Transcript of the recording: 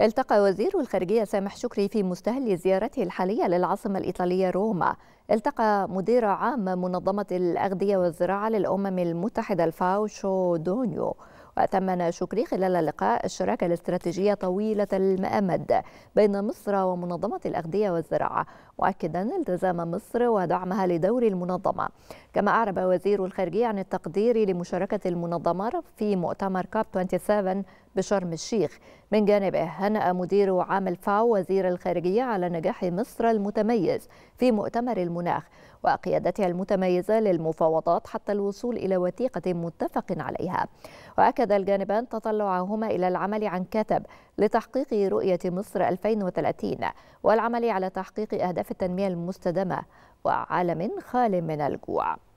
التقى وزير الخارجية سامح شكري في مستهل زيارته الحالية للعاصمة الإيطالية روما التقى مدير عام منظمة الأغذية والزراعة للأمم المتحدة الفاو شو دونيو وأتمنى شكري خلال اللقاء الشراكة الاستراتيجية طويلة المأمد بين مصر ومنظمة الأغذية والزراعة مؤكدا التزام مصر ودعمها لدور المنظمة كما أعرب وزير الخارجية عن التقدير لمشاركة المنظمة في مؤتمر كاب 27 بشرم الشيخ من جانبه هنأ مدير عام الفاو وزير الخارجية على نجاح مصر المتميز في مؤتمر المناخ وقيادتها المتميزة للمفاوضات حتى الوصول إلى وثيقة متفق عليها وأكد الجانبان تطلعهما إلى العمل عن كتب لتحقيق رؤية مصر 2030 والعمل على تحقيق أهداف التنمية المستدامة وعالم خال من الجوع